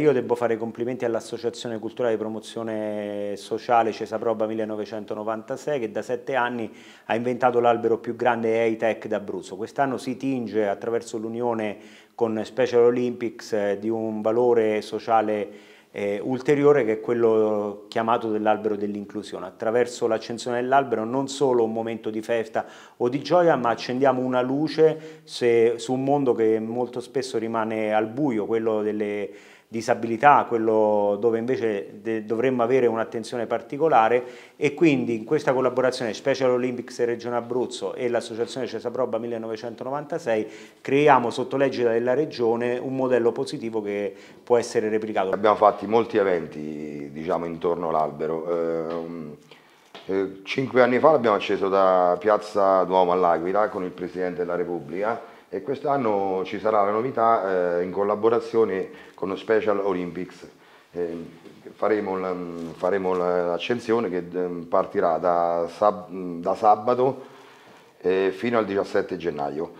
Io devo fare complimenti all'Associazione Culturale di Promozione Sociale Cesaproba 1996 che da sette anni ha inventato l'albero più grande high-tech d'Abruzzo. Quest'anno si tinge attraverso l'unione con Special Olympics eh, di un valore sociale eh, ulteriore che è quello chiamato dell'albero dell'inclusione. Attraverso l'accensione dell'albero non solo un momento di festa o di gioia, ma accendiamo una luce se, su un mondo che molto spesso rimane al buio, quello delle disabilità, quello dove invece dovremmo avere un'attenzione particolare e quindi in questa collaborazione Special Olympics Regione Abruzzo e l'Associazione Cesaproba 1996 creiamo sotto legge della Regione un modello positivo che può essere replicato. Abbiamo fatto molti eventi diciamo, intorno all'albero. Ehm, eh, cinque anni fa l'abbiamo acceso da Piazza Duomo all'Aquila con il Presidente della Repubblica e quest'anno ci sarà la novità eh, in collaborazione con lo Special Olympics. Eh, faremo, mm, faremo l'accensione che ehm, partirà da, sab da sabato eh, fino al 17 gennaio.